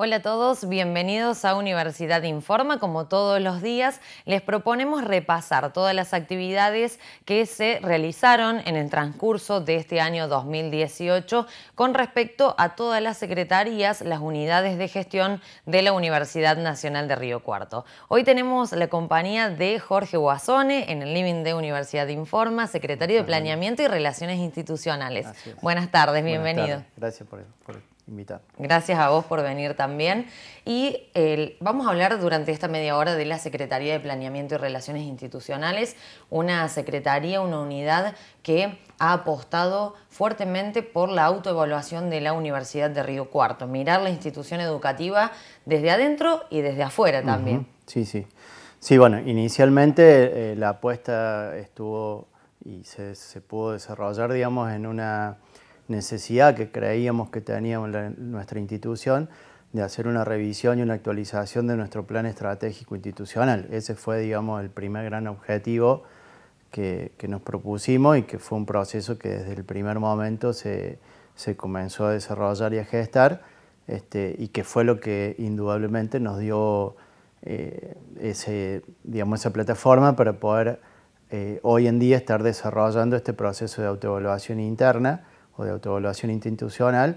Hola a todos, bienvenidos a Universidad Informa. Como todos los días, les proponemos repasar todas las actividades que se realizaron en el transcurso de este año 2018 con respecto a todas las secretarías, las unidades de gestión de la Universidad Nacional de Río Cuarto. Hoy tenemos la compañía de Jorge Guasone en el living de Universidad Informa, secretario de Planeamiento y Relaciones Institucionales. Buenas tardes, bienvenido. Gracias por, por invitar. Gracias a vos por venir también. Y vamos a hablar durante esta media hora de la Secretaría de Planeamiento y Relaciones Institucionales, una secretaría, una unidad que ha apostado fuertemente por la autoevaluación de la Universidad de Río Cuarto, mirar la institución educativa desde adentro y desde afuera también. Sí, sí. Sí, bueno, inicialmente eh, la apuesta estuvo y se, se pudo desarrollar, digamos, en una necesidad que creíamos que teníamos nuestra institución de hacer una revisión y una actualización de nuestro plan estratégico institucional. Ese fue, digamos, el primer gran objetivo que, nos propusimos y que fue un proceso que desde el primer momento se, comenzó a desarrollar y a gestar este, y que fue lo que indudablemente nos dio eh, ese, digamos, esa plataforma para poder eh, hoy en día estar desarrollando este proceso de autoevaluación interna de autoevaluación institucional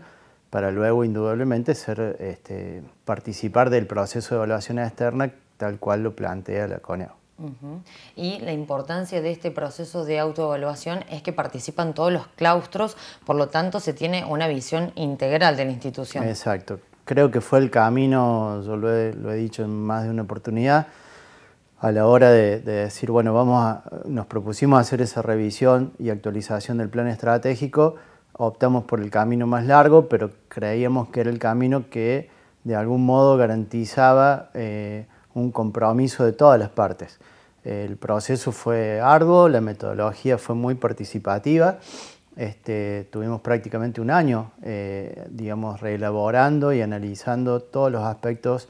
para luego indudablemente ser, este, participar del proceso de evaluación externa tal cual lo plantea la CONEO. Y la importancia de este proceso de autoevaluación es que participan todos los claustros, por lo tanto se tiene una visión integral de la institución. Exacto. Creo que fue el camino, yo lo he, dicho en más de una oportunidad, a la hora de, decir, bueno, vamos a, nos propusimos hacer esa revisión y actualización del plan estratégico optamos por el camino más largo, pero creíamos que era el camino que de algún modo garantizaba eh, un compromiso de todas las partes. El proceso fue arduo, la metodología fue muy participativa. Este, tuvimos prácticamente un año, eh, digamos, reelaborando y analizando todos los aspectos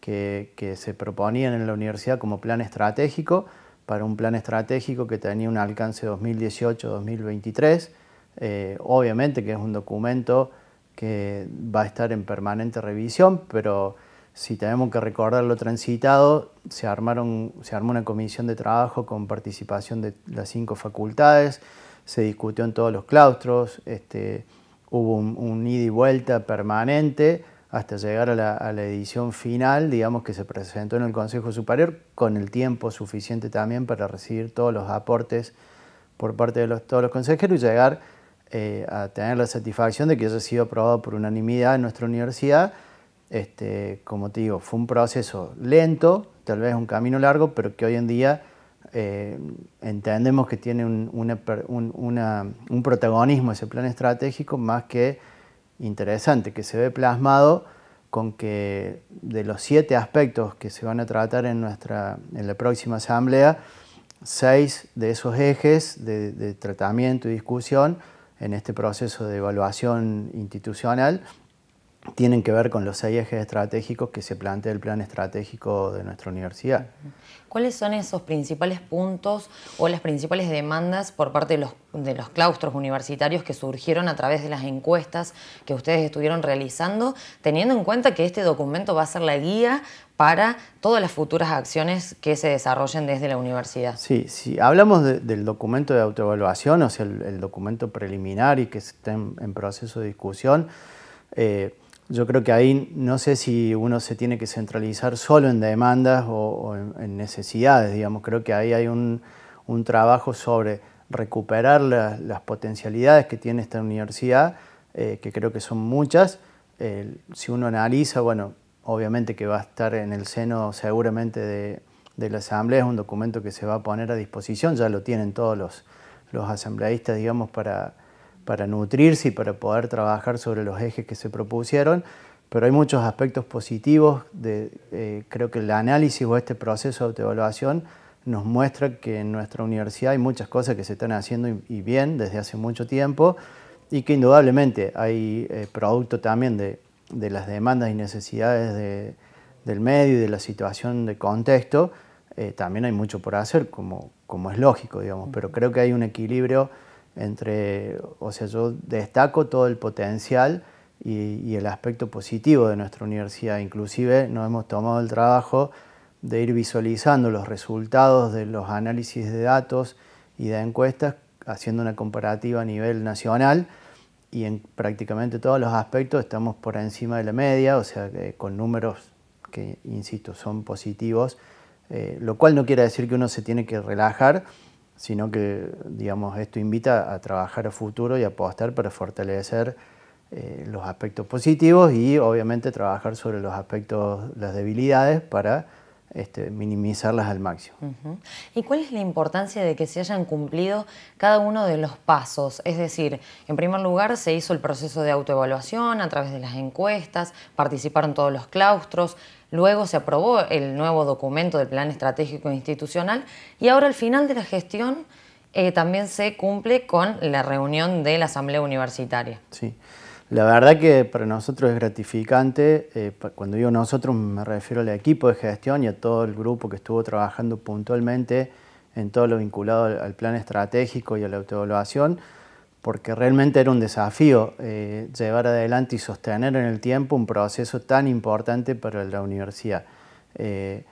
que, que, se proponían en la universidad como plan estratégico, para un plan estratégico que tenía un alcance 2018-2023 eh, obviamente que es un documento que va a estar en permanente revisión, pero si tenemos que recordar lo transitado, se, armaron, se armó una comisión de trabajo con participación de las cinco facultades, se discutió en todos los claustros, este, hubo un, ida y vuelta permanente hasta llegar a la, edición final, digamos que se presentó en el Consejo Superior, con el tiempo suficiente también para recibir todos los aportes por parte de todos los consejeros y llegar eh, a tener la satisfacción de que haya sido aprobado por unanimidad en nuestra universidad. Este, como te digo, fue un proceso lento, tal vez un camino largo, pero que hoy en día eh, entendemos que tiene un, un, protagonismo ese plan estratégico más que interesante, que se ve plasmado con que de los siete aspectos que se van a tratar en, nuestra, en la próxima asamblea, seis de esos ejes de, de tratamiento y discusión en este proceso de evaluación institucional tienen que ver con los seis ejes estratégicos que se plantea el plan estratégico de nuestra universidad. ¿Cuáles son esos principales puntos o las principales demandas por parte de los, de los claustros universitarios que surgieron a través de las encuestas que ustedes estuvieron realizando, teniendo en cuenta que este documento va a ser la guía para todas las futuras acciones que se desarrollen desde la universidad. Sí, si hablamos del documento de autoevaluación, o sea, el, documento preliminar y que está en, proceso de discusión, eh, yo creo que ahí no sé si uno se tiene que centralizar solo en demandas o, en, necesidades, digamos, creo que ahí hay un, trabajo sobre recuperar las potencialidades que tiene esta universidad, eh, que creo que son muchas. Eh, si uno analiza, bueno, obviamente que va a estar en el seno seguramente de, la Asamblea, es un documento que se va a poner a disposición, ya lo tienen todos los, los asambleístas, digamos, para, para nutrirse y para poder trabajar sobre los ejes que se propusieron, pero hay muchos aspectos positivos, de, eh, creo que el análisis o este proceso de autoevaluación nos muestra que en nuestra universidad hay muchas cosas que se están haciendo y bien desde hace mucho tiempo y que indudablemente hay eh, producto también de, de las demandas y necesidades del medio y de la situación de contexto, eh, también hay mucho por hacer, como, como es lógico, digamos, pero creo que hay un equilibrio entre, o sea, yo destaco todo el potencial y, y el aspecto positivo de nuestra universidad, inclusive nos hemos tomado el trabajo de ir visualizando los resultados de los análisis de datos y de encuestas, haciendo una comparativa a nivel nacional, y en prácticamente todos los aspectos estamos por encima de la media, o sea, con números que, insisto, son positivos, eh, lo cual no quiere decir que uno se tiene que relajar, sino que, digamos, esto invita a trabajar a futuro y a apostar para fortalecer eh, los aspectos positivos y, obviamente, trabajar sobre los aspectos, las debilidades para este, minimizarlas al máximo. ¿Y cuál es la importancia de que se hayan cumplido cada uno de los pasos? Es decir, en primer lugar se hizo el proceso de autoevaluación a través de las encuestas, participaron todos los claustros, luego se aprobó el nuevo documento del Plan Estratégico e Institucional y ahora al final de la gestión eh, también se cumple con la reunión de la Asamblea Universitaria. Sí. La verdad que para nosotros es gratificante, eh, cuando digo nosotros me refiero al equipo de gestión y a todo el grupo que estuvo trabajando puntualmente en todo lo vinculado al plan estratégico y a la autoevaluación, porque realmente era un desafío eh, llevar adelante y sostener en el tiempo un proceso tan importante para la universidad. Eh,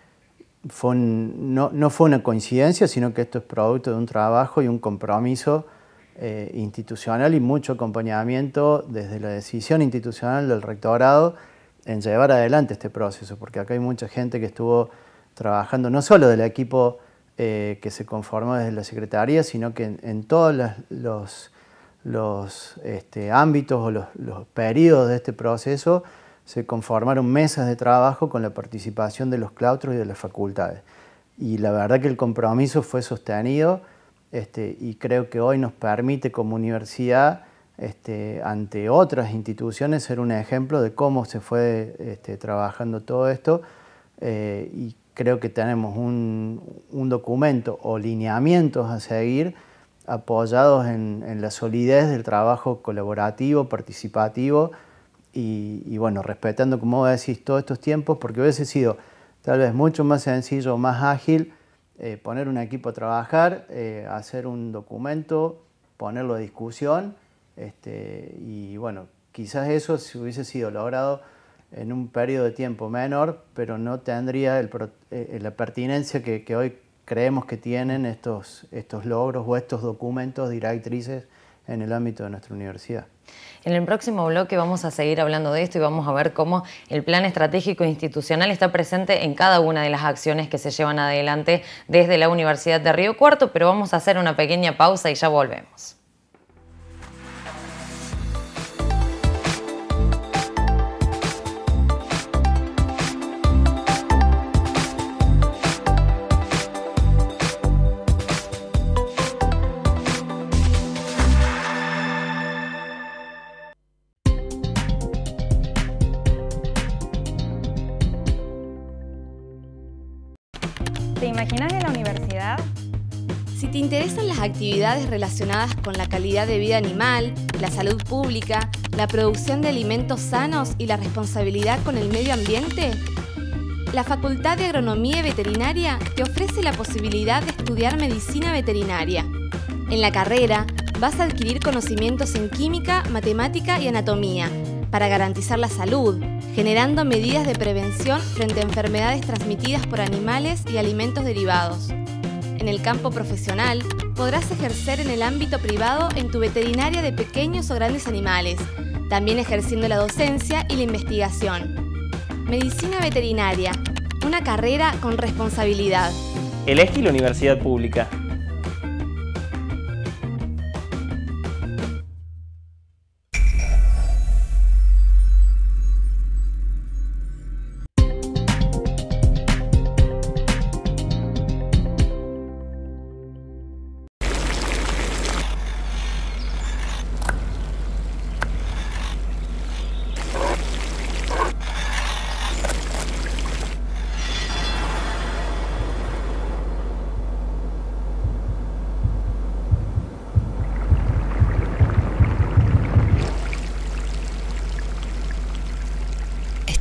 no, no, fue una coincidencia, sino que esto es producto de un trabajo y un compromiso eh, institucional y mucho acompañamiento desde la decisión institucional del rectorado en llevar adelante este proceso, porque acá hay mucha gente que estuvo trabajando, no solo del equipo eh, que se conformó desde la Secretaría, sino que en, todos los, este, ámbitos o los, los periodos de este proceso se conformaron mesas de trabajo con la participación de los claustros y de las facultades. Y la verdad que el compromiso fue sostenido este, y creo que hoy nos permite como universidad, este, ante otras instituciones, ser un ejemplo de cómo se fue este, trabajando todo esto eh, y creo que tenemos un, documento o lineamientos a seguir apoyados en, la solidez del trabajo colaborativo, participativo y, bueno, respetando, como decís, todos estos tiempos, porque hubiese sido tal vez mucho más sencillo, más ágil, eh, poner un equipo a trabajar, eh, hacer un documento, ponerlo a discusión. Este, y bueno, quizás eso si hubiese sido logrado en un periodo de tiempo menor, pero no tendría el, eh, la pertinencia que, que, hoy creemos que tienen estos, estos logros o estos documentos, directrices en el ámbito de nuestra universidad. En el próximo bloque vamos a seguir hablando de esto y vamos a ver cómo el plan estratégico institucional está presente en cada una de las acciones que se llevan adelante desde la Universidad de Río Cuarto, pero vamos a hacer una pequeña pausa y ya volvemos. la universidad? Si te interesan las actividades relacionadas con la calidad de vida animal, la salud pública, la producción de alimentos sanos y la responsabilidad con el medio ambiente, la Facultad de Agronomía y Veterinaria te ofrece la posibilidad de estudiar medicina veterinaria. En la carrera vas a adquirir conocimientos en química, matemática y anatomía, para garantizar la salud, generando medidas de prevención frente a enfermedades transmitidas por animales y alimentos derivados. En el campo profesional, podrás ejercer en el ámbito privado en tu veterinaria de pequeños o grandes animales, también ejerciendo la docencia y la investigación. Medicina veterinaria, una carrera con responsabilidad. Elegí la universidad pública.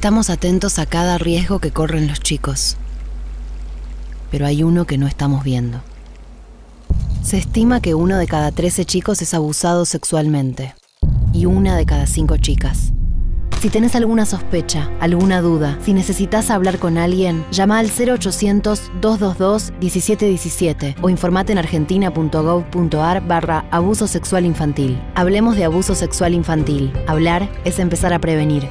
Estamos atentos a cada riesgo que corren los chicos, pero hay uno que no estamos viendo. Se estima que uno de cada 13 chicos es abusado sexualmente y una de cada cinco chicas. Si tenés alguna sospecha, alguna duda, si necesitas hablar con alguien, llama al 0800-222-1717 o informate en argentina.gov.ar barra abuso sexual infantil. Hablemos de abuso sexual infantil. Hablar es empezar a prevenir.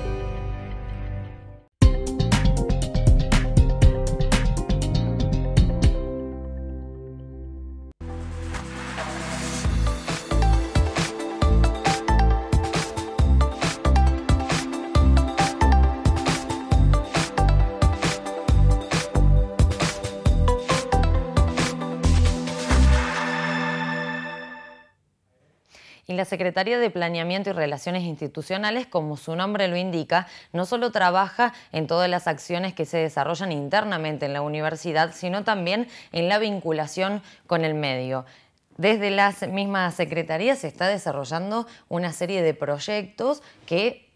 La Secretaría de Planeamiento y Relaciones Institucionales, como su nombre lo indica, no solo trabaja en todas las acciones que se desarrollan internamente en la universidad, sino también en la vinculación con el medio. Desde las mismas secretarías se está desarrollando una serie de proyectos que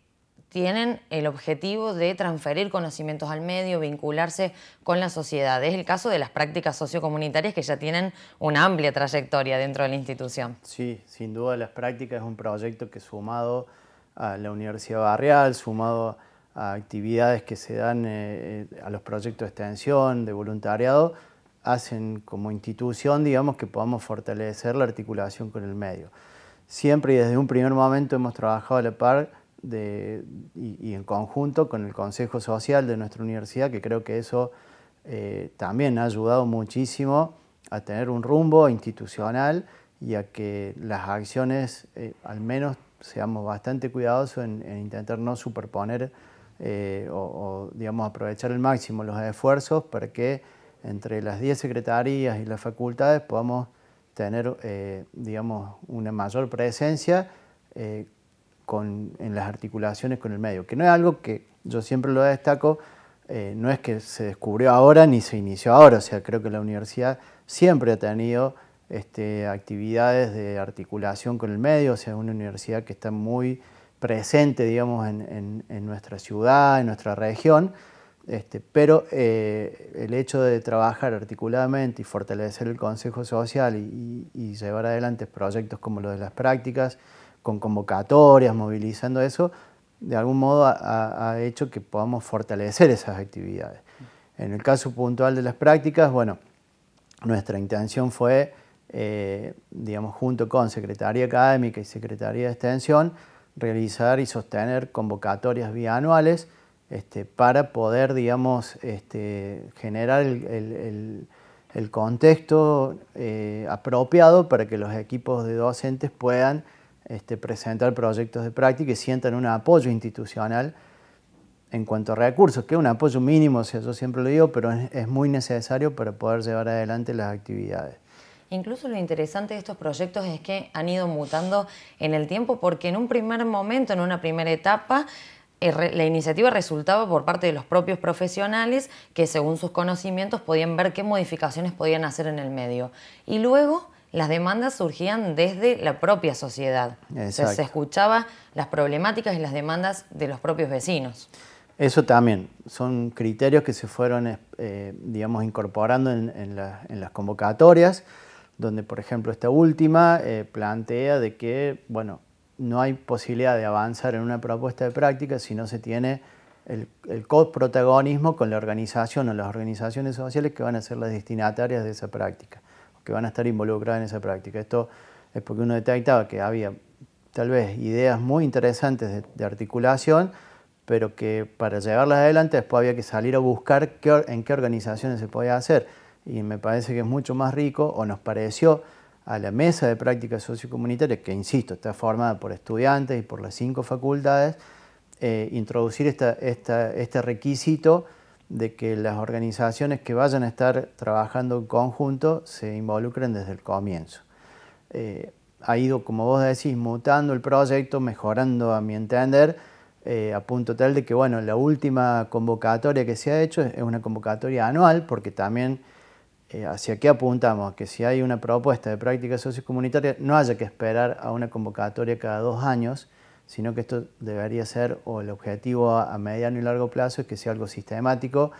tienen el objetivo de transferir conocimientos al medio, vincularse con la sociedad. Es el caso de las prácticas sociocomunitarias que ya tienen una amplia trayectoria dentro de la institución. Sí, sin duda las prácticas es un proyecto que sumado a la Universidad Barrial, sumado a actividades que se dan eh, eh, a los proyectos de extensión, de voluntariado, hacen como institución, digamos, que podamos fortalecer la articulación con el medio. Siempre y desde un primer momento hemos trabajado a la par y, en conjunto con el Consejo Social de nuestra universidad, que creo que eso eh, también ha ayudado muchísimo a tener un rumbo institucional y a que las acciones, eh, al menos, seamos bastante cuidadosos en, intentar no superponer eh, o, digamos, aprovechar al máximo los esfuerzos para que entre las 10 secretarías y las facultades podamos tener, digamos, una mayor presencia en las articulaciones con el medio, que no es algo que yo siempre lo destaco, eh, no es que se descubrió ahora ni se inició ahora, o sea, creo que la universidad siempre ha tenido este, actividades de articulación con el medio, o sea, es una universidad que está muy presente, digamos, en, nuestra ciudad, en nuestra región, este, pero eh, el hecho de trabajar articuladamente y fortalecer el Consejo Social y, y llevar adelante proyectos como los de las prácticas, con convocatorias, movilizando eso, de algún modo ha, hecho que podamos fortalecer esas actividades. En el caso puntual de las prácticas, bueno, nuestra intención fue, eh, digamos, junto con Secretaría Académica y Secretaría de Extensión, realizar y sostener convocatorias bianuales este, para poder, digamos, este, generar el, contexto eh, apropiado para que los equipos de docentes puedan este, presentar proyectos de práctica y sientan un apoyo institucional en cuanto a recursos, que es un apoyo mínimo, si yo siempre lo digo, pero es muy necesario para poder llevar adelante las actividades. Incluso lo interesante de estos proyectos es que han ido mutando en el tiempo porque en un primer momento, en una primera etapa, eh, la iniciativa resultaba por parte de los propios profesionales que según sus conocimientos podían ver qué modificaciones podían hacer en el medio. Y luego las demandas surgían desde la propia sociedad. se escuchaba las problemáticas y las demandas de los propios vecinos. Eso también, son criterios que se fueron, eh, digamos, incorporando en, las convocatorias, donde, por ejemplo, esta última eh, plantea de que, bueno, no hay posibilidad de avanzar en una propuesta de práctica si no se tiene el, el coprotagonismo con la organización o las organizaciones sociales que van a ser las destinatarias de esa práctica que van a estar involucradas en esa práctica. Esto es porque uno detectaba que había tal vez ideas muy interesantes de, articulación, pero que para llevarlas adelante después había que salir a buscar en qué organizaciones se podía hacer. Y me parece que es mucho más rico, o nos pareció, a la mesa de prácticas sociocomunitarias, que insisto, está formada por estudiantes y por las cinco facultades, eh, introducir este requisito de que las organizaciones que vayan a estar trabajando en conjunto se involucren desde el comienzo. Eh, ha ido, como vos decís, mutando el proyecto, mejorando a mi entender, eh, a punto tal de que, bueno, la última convocatoria que se ha hecho es una convocatoria anual, porque también eh, hacia qué apuntamos, que si hay una propuesta de práctica sociocomunitaria, no haya que esperar a una convocatoria cada dos años, sino que esto debería ser, o el objetivo a, mediano y largo plazo es que sea algo sistemático,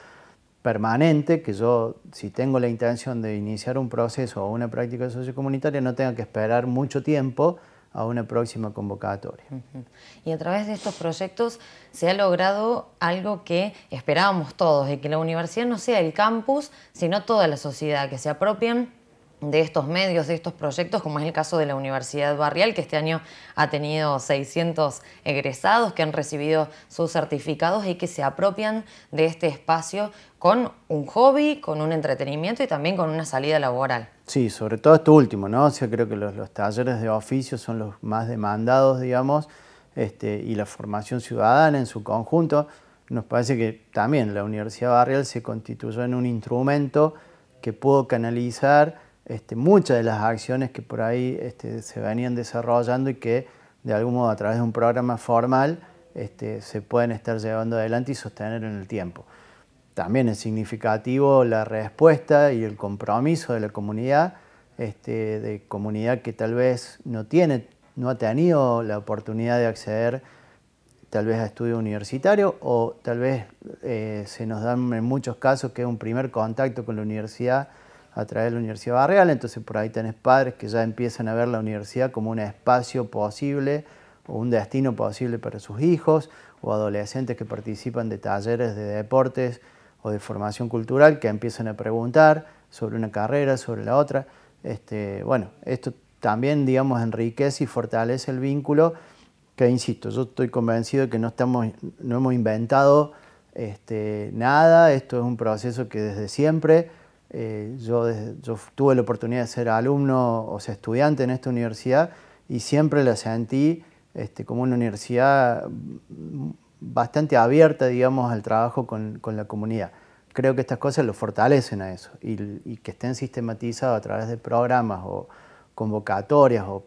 permanente, que yo, si tengo la intención de iniciar un proceso o una práctica sociocomunitaria, no tenga que esperar mucho tiempo a una próxima convocatoria. Y a través de estos proyectos se ha logrado algo que esperábamos todos, de que la universidad no sea el campus, sino toda la sociedad, que se apropien de estos medios, de estos proyectos, como es el caso de la Universidad Barrial, que este año ha tenido 600 egresados que han recibido sus certificados y que se apropian de este espacio con un hobby, con un entretenimiento y también con una salida laboral. Sí, sobre todo esto último, ¿no? O sea, creo que los, talleres de oficio son los más demandados, digamos, este, y la formación ciudadana en su conjunto. Nos parece que también la Universidad Barrial se constituyó en un instrumento que pudo canalizar este, muchas de las acciones que por ahí este, se venían desarrollando y que de algún modo a través de un programa formal este, se pueden estar llevando adelante y sostener en el tiempo. También es significativo la respuesta y el compromiso de la comunidad, de comunidad que tal vez no tiene, no ha tenido la oportunidad de acceder tal vez a estudio universitario o tal vez eh, se nos dan en muchos casos que es un primer contacto con la universidad a través de la Universidad Barrial, entonces por ahí tenés padres que ya empiezan a ver la universidad como un espacio posible o un destino posible para sus hijos, o adolescentes que participan de talleres de deportes o de formación cultural que empiezan a preguntar sobre una carrera, sobre la otra. Este, bueno, esto también, digamos, enriquece y fortalece el vínculo que, insisto, yo estoy convencido de que no, estamos, no hemos inventado este, nada, esto es un proceso que desde siempre eh, yo, tuve la oportunidad de ser alumno, o sea, estudiante en esta universidad y siempre la sentí este, como una universidad mm, bastante abierta, digamos, al trabajo con, la comunidad. Creo que estas cosas lo fortalecen a eso y, que estén sistematizados a través de programas o convocatorias o,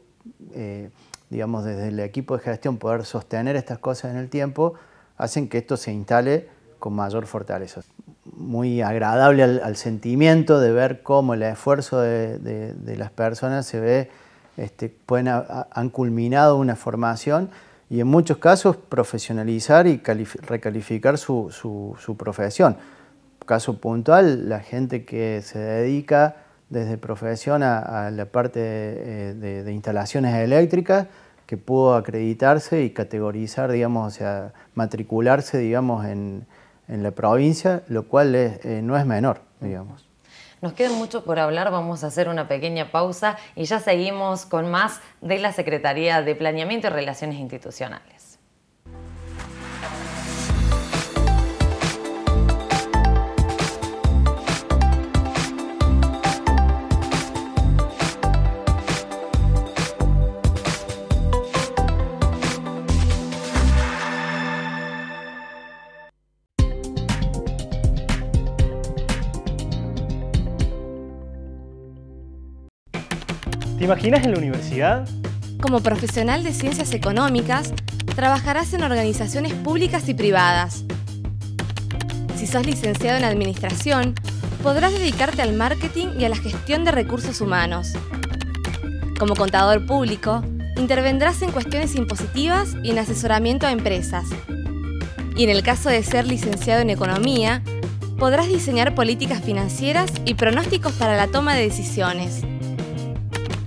eh, digamos, desde el equipo de gestión poder sostener estas cosas en el tiempo, hacen que esto se instale con mayor fortaleza muy agradable al, sentimiento de ver cómo el esfuerzo de, las personas se ve, este, pueden han culminado una formación y en muchos casos profesionalizar y recalificar su, profesión. Caso puntual, la gente que se dedica desde profesión a, la parte eh, de, de instalaciones eléctricas, que pudo acreditarse y categorizar, digamos, o sea, matricularse, digamos, en, en la provincia, lo cual eh, no es menor, digamos. Nos queda mucho por hablar, vamos a hacer una pequeña pausa y ya seguimos con más de la Secretaría de Planeamiento y Relaciones Institucionales. ¿Te imaginas en la universidad? Como profesional de ciencias económicas, trabajarás en organizaciones públicas y privadas. Si sos licenciado en administración, podrás dedicarte al marketing y a la gestión de recursos humanos. Como contador público, intervendrás en cuestiones impositivas y en asesoramiento a empresas. Y en el caso de ser licenciado en economía, podrás diseñar políticas financieras y pronósticos para la toma de decisiones.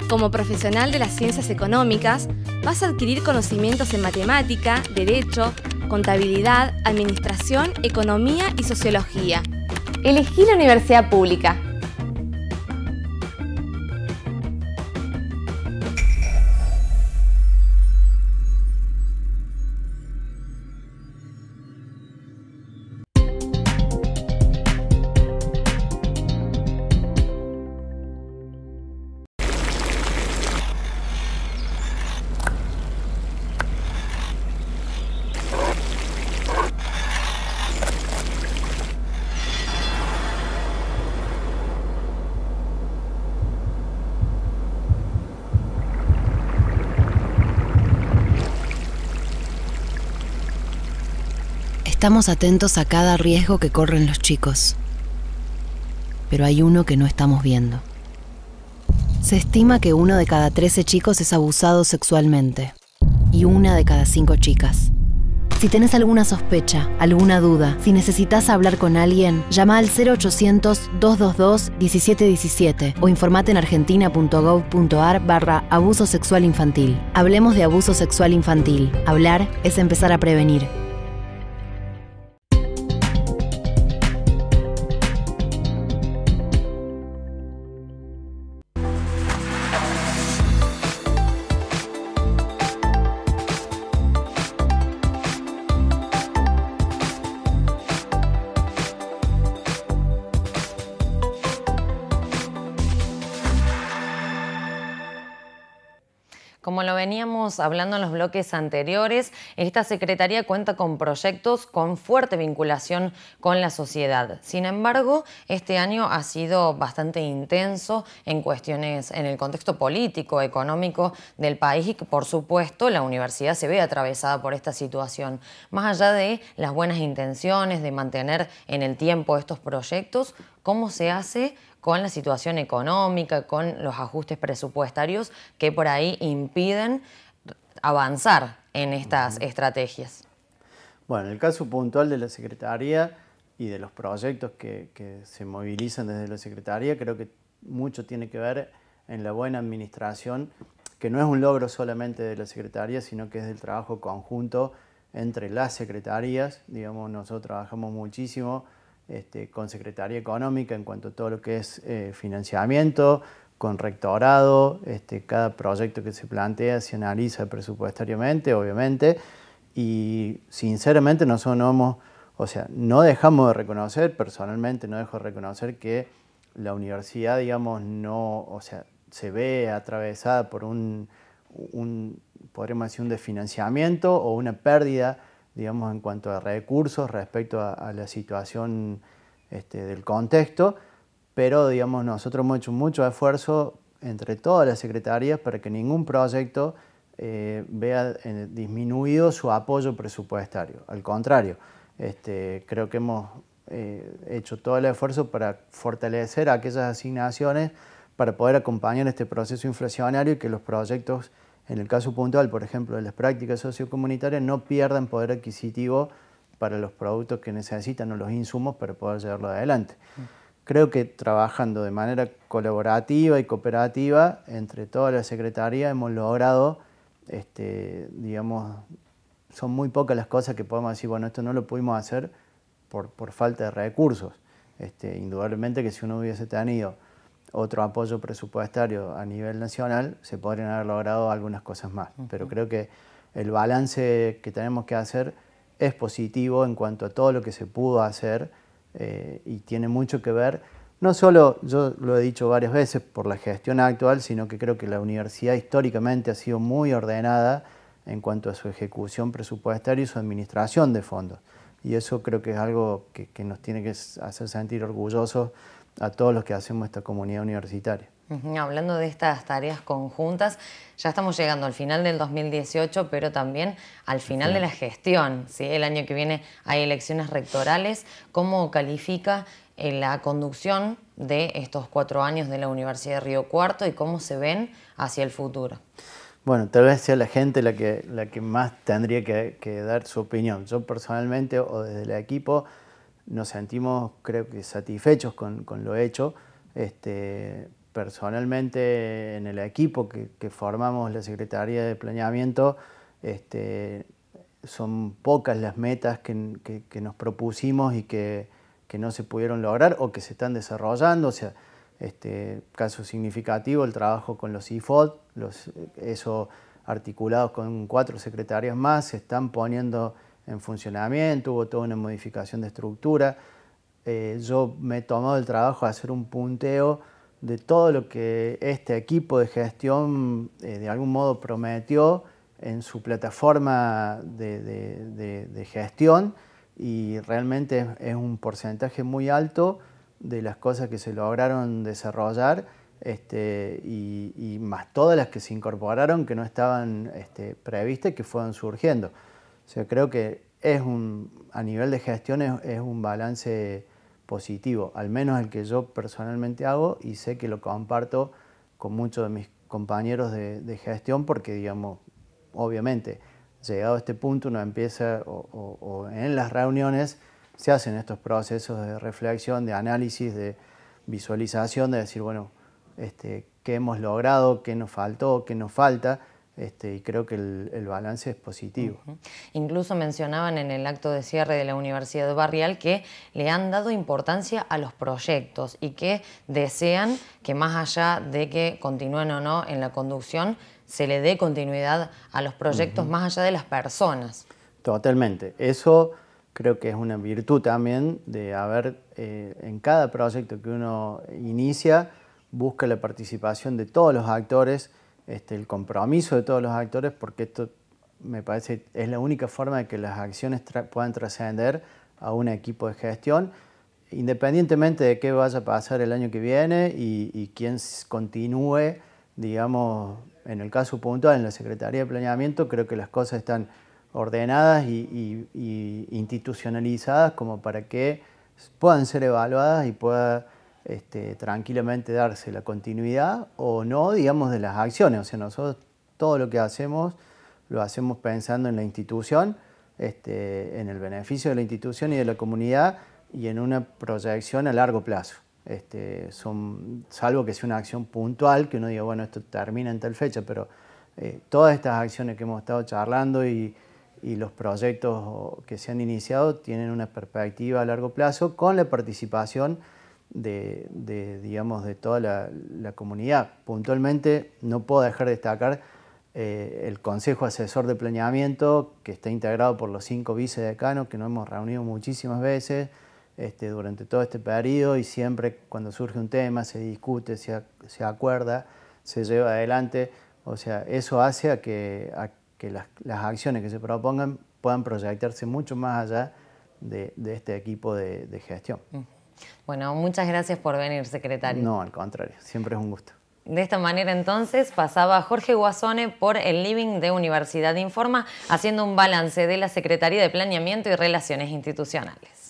Como profesional de las ciencias económicas, vas a adquirir conocimientos en matemática, derecho, contabilidad, administración, economía y sociología. Elegí la universidad pública. Estamos atentos a cada riesgo que corren los chicos, pero hay uno que no estamos viendo. Se estima que uno de cada 13 chicos es abusado sexualmente y una de cada cinco chicas. Si tenés alguna sospecha, alguna duda, si necesitas hablar con alguien, llama al 0800-222-1717 o informate en argentina.gov.ar barra abuso sexual infantil. Hablemos de abuso sexual infantil. Hablar es empezar a prevenir. hablando en los bloques anteriores, esta Secretaría cuenta con proyectos con fuerte vinculación con la sociedad. Sin embargo, este año ha sido bastante intenso en cuestiones, en el contexto político, económico del país y por supuesto, la universidad se ve atravesada por esta situación. Más allá de las buenas intenciones de mantener en el tiempo estos proyectos, ¿cómo se hace con la situación económica, con los ajustes presupuestarios que por ahí impiden avanzar en estas estrategias? Bueno, el caso puntual de la Secretaría y de los proyectos que, se movilizan desde la Secretaría creo que mucho tiene que ver en la buena administración, que no es un logro solamente de la Secretaría, sino que es del trabajo conjunto entre las secretarías. Digamos, nosotros trabajamos muchísimo este, con Secretaría Económica en cuanto a todo lo que es eh, financiamiento, con rectorado, este, cada proyecto que se plantea se analiza presupuestariamente, obviamente, y sinceramente nosotros no hemos, o sea, no dejamos de reconocer, personalmente no dejo de reconocer que la universidad, digamos, no, se ve atravesada por un, un podríamos decir, un desfinanciamiento o una pérdida, digamos, en cuanto a recursos respecto a, la situación este, del contexto, pero digamos, nosotros hemos hecho mucho esfuerzo entre todas las secretarías para que ningún proyecto eh, vea eh, disminuido su apoyo presupuestario. Al contrario, este, creo que hemos eh, hecho todo el esfuerzo para fortalecer aquellas asignaciones para poder acompañar este proceso inflacionario y que los proyectos, en el caso puntual, por ejemplo, de las prácticas sociocomunitarias, no pierdan poder adquisitivo para los productos que necesitan o los insumos para poder llevarlo adelante. Mm creo que trabajando de manera colaborativa y cooperativa entre toda la Secretaría hemos logrado, este, digamos, son muy pocas las cosas que podemos decir, bueno, esto no lo pudimos hacer por, falta de recursos. Este, indudablemente que si uno hubiese tenido otro apoyo presupuestario a nivel nacional, se podrían haber logrado algunas cosas más. Pero creo que el balance que tenemos que hacer es positivo en cuanto a todo lo que se pudo hacer eh, y tiene mucho que ver, no solo, yo lo he dicho varias veces, por la gestión actual, sino que creo que la universidad históricamente ha sido muy ordenada en cuanto a su ejecución presupuestaria y su administración de fondos. Y eso creo que es algo que nos tiene que hacer sentir orgullosos a todos los que hacemos esta comunidad universitaria. Hablando de estas tareas conjuntas, ya estamos llegando al final del 2018, pero también al final de la gestión. El año que viene hay elecciones rectorales. ¿Cómo califica eh, la conducción de estos cuatro años de la Universidad de Río Cuarto y cómo se ven hacia el futuro? Bueno, tal vez sea la gente la que, la que más tendría que, dar su opinión. Yo personalmente o desde el equipo nos sentimos, creo que, satisfechos con, con lo hecho. Este, personalmente en el equipo que, formamos la Secretaría de Planeamiento, este, son pocas las metas que, nos propusimos y que, no se pudieron lograr o que se están desarrollando. O sea, este, caso significativo, el trabajo con los IFOD, los, eso articulados con cuatro secretarios más, se están poniendo en funcionamiento, hubo toda una modificación de estructura. Eh, yo me he tomado el trabajo de hacer un punteo de todo lo que este equipo de gestión eh, de algún modo prometió en su plataforma de, gestión y realmente es, un porcentaje muy alto de las cosas que se lograron desarrollar este, y, más todas las que se incorporaron que no estaban este, previstas y que fueron surgiendo. O sea, creo que es un, a nivel de gestión es, es un balance positivo, al menos el que yo personalmente hago y sé que lo comparto con muchos de mis compañeros de, gestión porque, digamos, obviamente, llegado a este punto uno empieza o, en las reuniones se hacen estos procesos de reflexión, de análisis, de visualización, de decir, bueno, este, qué hemos logrado, qué nos faltó, qué nos falta este, y creo que el, balance es positivo. Incluso mencionaban en el acto de cierre de la Universidad Barrial que le han dado importancia a los proyectos y que desean que más allá de que continúen o no en la conducción, se le dé continuidad a los proyectos más allá de las personas. Totalmente. Eso creo que es una virtud también de haber eh, en cada proyecto que uno inicia, busca la participación de todos los actores este, el compromiso de todos los actores, porque esto me parece es la única forma de que las acciones puedan trascender a un equipo de gestión, independientemente de qué vaya a pasar el año que viene y, quién continúe, digamos, en el caso puntual, en la Secretaría de Planeamiento, creo que las cosas están ordenadas y, y institucionalizadas como para que puedan ser evaluadas y pueda este, tranquilamente darse la continuidad o no, digamos, de las acciones. O sea, nosotros todo lo que hacemos lo hacemos pensando en la institución, este, en el beneficio de la institución y de la comunidad y en una proyección a largo plazo. Este, son, salvo que sea una acción puntual, que uno diga, bueno, esto termina en tal fecha, pero eh, todas estas acciones que hemos estado charlando y, y los proyectos que se han iniciado tienen una perspectiva a largo plazo con la participación de, digamos, de toda la, comunidad. Puntualmente, no puedo dejar de destacar eh, el Consejo Asesor de Planeamiento, que está integrado por los cinco vicedecanos, que nos hemos reunido muchísimas veces este, durante todo este periodo y siempre cuando surge un tema se discute, se, acuerda, se lleva adelante. O sea, eso hace que, que las, acciones que se propongan puedan proyectarse mucho más allá de, este equipo de, gestión. Bueno, muchas gracias por venir, secretario. No, al contrario, siempre es un gusto. De esta manera entonces pasaba Jorge Guasone por el living de Universidad Informa haciendo un balance de la Secretaría de Planeamiento y Relaciones Institucionales.